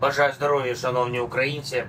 Бажаю здоров'я, шановні українці,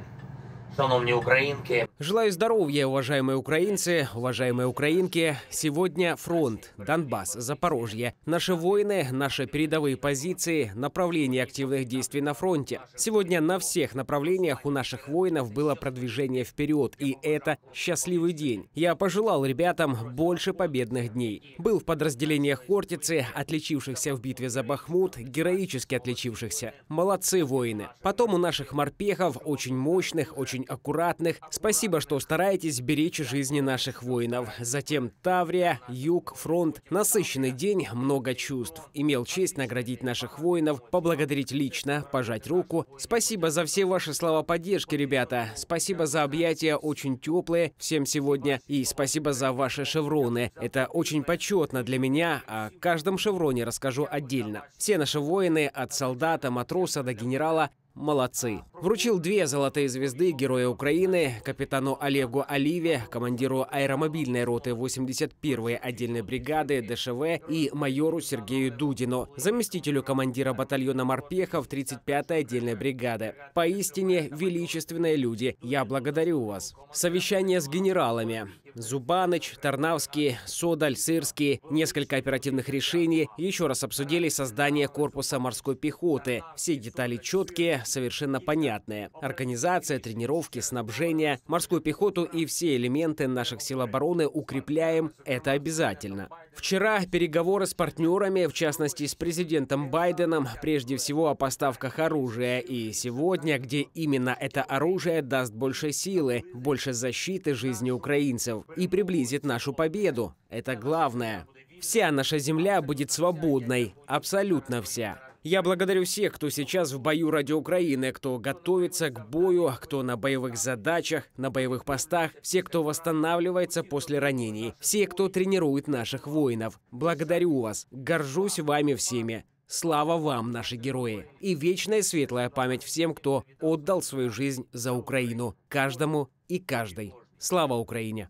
шановні українки. Желаю здоровья, уважаемые украинцы, уважаемые украинки. Сегодня фронт, Донбасс, Запорожье. Наши войны, наши передовые позиции, направление активных действий на фронте. Сегодня на всех направлениях у наших воинов было продвижение вперед, и это счастливый день. Я пожелал ребятам больше победных дней. Был в подразделениях Хортицы, отличившихся в битве за Бахмут, героически отличившихся. Молодцы воины. Потом у наших морпехов, очень мощных, очень аккуратных. Спасибо Спасибо, что стараетесь беречь жизни наших воинов. Затем Таврия, Юг, фронт. Насыщенный день, много чувств. Имел честь наградить наших воинов, поблагодарить лично, пожать руку. Спасибо за все ваши слова поддержки, ребята. Спасибо за объятия, очень теплые всем сегодня. И спасибо за ваши шевроны. Это очень почетно для меня. О каждом шевроне расскажу отдельно. Все наши воины, от солдата, матроса до генерала, молодцы. Вручил две золотые звезды Героя Украины капитану Олегу Оливе, командиру аэромобильной роты 81-й отдельной бригады ДШВ и майору Сергею Дудину, заместителю командира батальона морпехов 35-й отдельной бригады. Поистине величественные люди. Я благодарю вас. Совещание с генералами. Зубаныч, Тарнавский, Содаль, Сырский, несколько оперативных решений еще раз обсудили создание корпуса морской пехоты. Все детали четкие, совершенно понятны невероятные. Организация, тренировки, снабжение, морскую пехоту и все элементы наших сил обороны укрепляем. Это обязательно. Вчера переговоры с партнерами, в частности с президентом Байденом, прежде всего о поставках оружия. И сегодня, где именно это оружие даст больше силы, больше защиты жизни украинцев и приблизит нашу победу. Это главное. Вся наша земля будет свободной, абсолютно вся. Я благодарю всех, кто сейчас в бою ради Украины, кто готовится к бою, кто на боевых задачах, на боевых постах, все, кто восстанавливается после ранений, все, кто тренирует наших воинов. Благодарю вас, горжусь вами всеми. Слава вам, наши герои! И вечная светлая память всем, кто отдал свою жизнь за Украину, каждому и каждой. Слава Украине!